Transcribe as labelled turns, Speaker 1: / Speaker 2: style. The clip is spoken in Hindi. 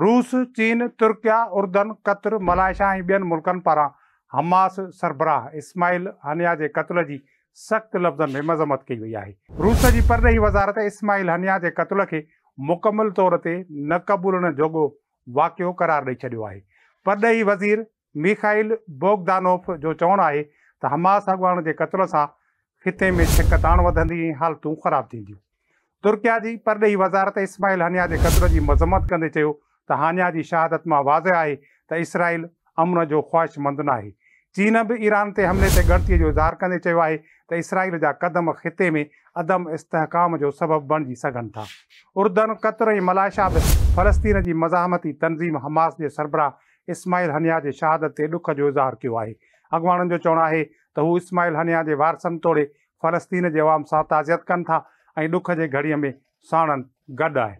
Speaker 1: रूस चीन तुर्किया उर्दन कतर मलाइशा ऐं मुल्क पारा हमास सरबराह इस्माइल हनिया के कत्ल की सख़्त लफ़्ज़नि में मजम्मत कई वही है रूस की परॾेही वज़ारत इस्माइल हनिया के कत्ल के मुकमल तौर ते न क़बूलण जोॻो वाक़ियो करार दई छो है परदेही वज़ीर मिखाइल बोगदानोफ जो चवणु है त हमास अॻवान के कत्ल से ख़िते में छिक ताण हालतू खराब हालतूं तुर्किया की परॾेही वज़ारत इस्माइल हनिया के कत्ल की मजम्मत कंदे तो हानिया की शहादत में वाज़े है त इसराइल अमन जो ख़्वाहिशमंद नाहे चीन भी ईरान से हमले ते ॻणतीअ जो इज़हार कंदे चयो आहे इसराइल जा क़दम ख़िते में अदम इस्तेहकाम जो सबबु बणिजी सघनि था उर्दन कतर मलाशा भी फ़लस्तीन जी मज़ाहमती तनज़ीम हमास के सरबराह इस्माइल हनिया के शहादत ते ॾुख जो इज़हार कयो आहे अॻुवाणनि जो चवणु आहे त हू इस्माइल हनिया के वारसन तोड़े फ़लस्तीन जे अवाम सां ताज़ियत था दुख के घड़ी में साणनि गॾु आहे